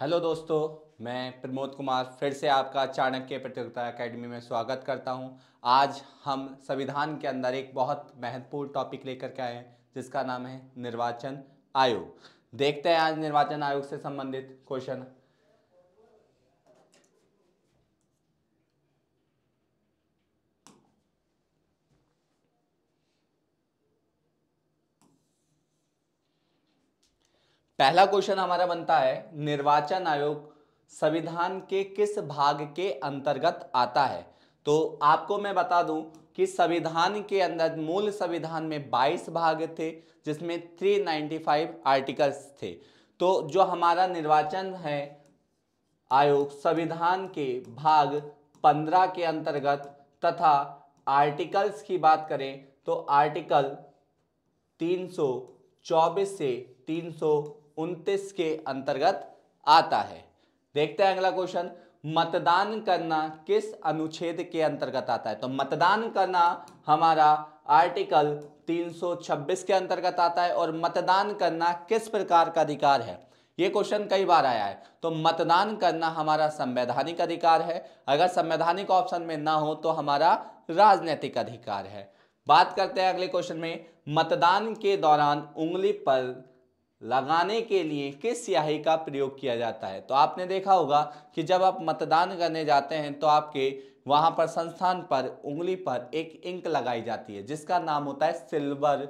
hello दोस्तों मैं प्रमोद कुमार फिर से आपका चाणक्य प्रतियोगिता एकेडमी में स्वागत करता हूं आज हम संविधान के अंदर एक बहुत महत्वपूर्ण टॉपिक लेकर के आए हैं जिसका नाम है निर्वाचन आयोग देखते हैं आज निर्वाचन आयोग से संबंधित क्वेश्चन पहला क्वेश्चन हमारा बनता है निर्वाचन आयोग संविधान के किस भाग के अंतर्गत आता है तो आपको मैं बता दूं कि संविधान के अंदर मूल संविधान में 22 भाग थे जिसमें 395 आर्टिकल्स थे तो जो हमारा निर्वाचन है आयोग संविधान के भाग 15 के अंतर्गत तथा आर्टिकल्स की बात करें तो आर्टिकल 324 से उनतीस के अंतर्गत आता है देखते हैं अगला क्वेश्चन मतदान करना किस अनुच्छेद के अंतर्गत आता है तो मतदान करना हमारा आर्टिकल 326 के अंतर्गत आता है और मतदान करना किस प्रकार का अधिकार है ये क्वेश्चन कई बार आया है तो मतदान करना हमारा संवैधानिक अधिकार है अगर संवैधानिक ऑप्शन में ना हो तो हमारा राजनीतिक अधिकार है बात करते हैं अगले क्वेश्चन में मतदान के दौरान उंगली पर लगाने के लिए किस स्याही का प्रयोग किया जाता है तो आपने देखा होगा कि जब आप मतदान करने जाते हैं तो आपके वहाँ पर संस्थान पर उंगली पर एक इंक लगाई जाती है जिसका नाम होता है सिल्वर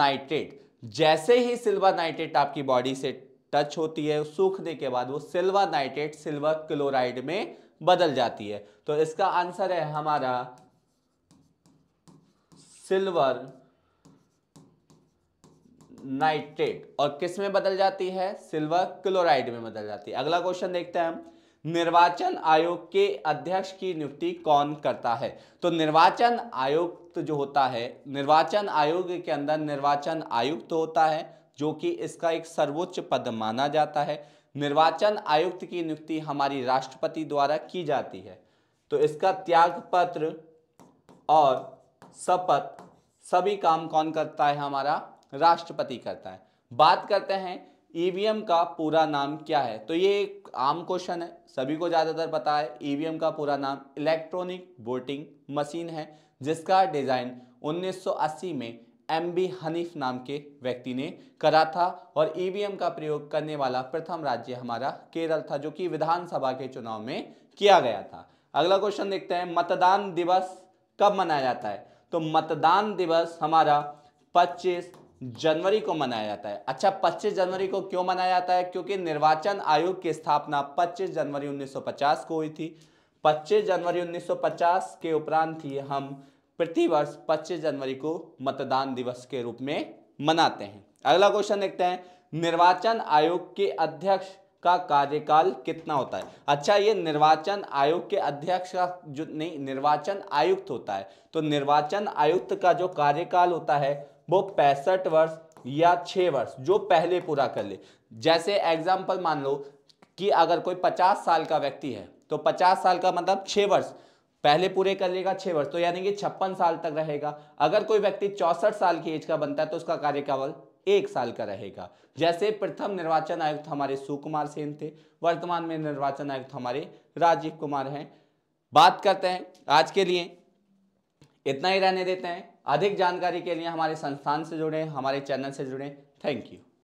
नाइट्रेट जैसे ही सिल्वर नाइट्रेट आपकी बॉडी से टच होती है सूखने के बाद वो सिल्वर नाइट्रेट सिल्वर क्लोराइड में बदल जाती है तो इसका आंसर है हमारा सिल्वर नाइट्रेट और किस में बदल जाती है सिल्वर क्लोराइड में बदल जाती है अगला क्वेश्चन देखते हैं हम निर्वाचन आयोग के अध्यक्ष की नियुक्ति कौन करता है तो निर्वाचन आयुक्त तो जो होता है निर्वाचन आयोग के अंदर निर्वाचन आयुक्त तो होता है जो कि इसका एक सर्वोच्च पद माना जाता है निर्वाचन आयुक्त की नियुक्ति हमारी राष्ट्रपति द्वारा की जाती है तो इसका त्याग पत्र और शपथ सभी काम कौन करता है हमारा राष्ट्रपति करता है बात करते हैं ईवीएम e का पूरा नाम क्या है तो ये एक आम क्वेश्चन है सभी को ज़्यादातर पता है ईवीएम e का पूरा नाम इलेक्ट्रॉनिक वोटिंग मशीन है जिसका डिज़ाइन 1980 में एम बी हनीफ नाम के व्यक्ति ने करा था और ईवीएम e का प्रयोग करने वाला प्रथम राज्य हमारा केरल था जो कि विधानसभा के चुनाव में किया गया था अगला क्वेश्चन देखते हैं मतदान दिवस कब मनाया जाता है तो मतदान दिवस हमारा 25 जनवरी को मनाया जाता है अच्छा 25 जनवरी को क्यों मनाया जाता है क्योंकि निर्वाचन आयोग की स्थापना 25 जनवरी 1950 को हुई थी 25 जनवरी 1950 के उपरांत ही हम प्रतिवर्ष 25 जनवरी को मतदान दिवस के रूप में मनाते हैं अगला क्वेश्चन देखते हैं निर्वाचन आयोग के अध्यक्ष का कार्यकाल कितना होता है अच्छा ये निर्वाचन आयोग के अध्यक्ष का जो नहीं निर्वाचन आयुक्त होता है तो निर्वाचन आयुक्त का जो कार्यकाल होता है वो पैंसठ वर्ष या छः वर्ष जो पहले पूरा कर ले जैसे एग्जाम्पल मान लो कि अगर कोई पचास साल का व्यक्ति है तो पचास साल का मतलब छः वर्ष पहले पूरे कर लेगा छः वर्ष तो यानी कि छप्पन साल तक रहेगा अगर कोई व्यक्ति चौसठ साल की एज का बनता है तो उसका कार्यकाल एक साल का रहेगा जैसे प्रथम निर्वाचन आयुक्त हमारे सुकुमार सेन थे वर्तमान में निर्वाचन आयुक्त हमारे राजीव कुमार हैं बात करते हैं आज के लिए इतना ही रहने देते हैं अधिक जानकारी के लिए हमारे संस्थान से जुड़ें हमारे चैनल से जुड़ें थैंक यू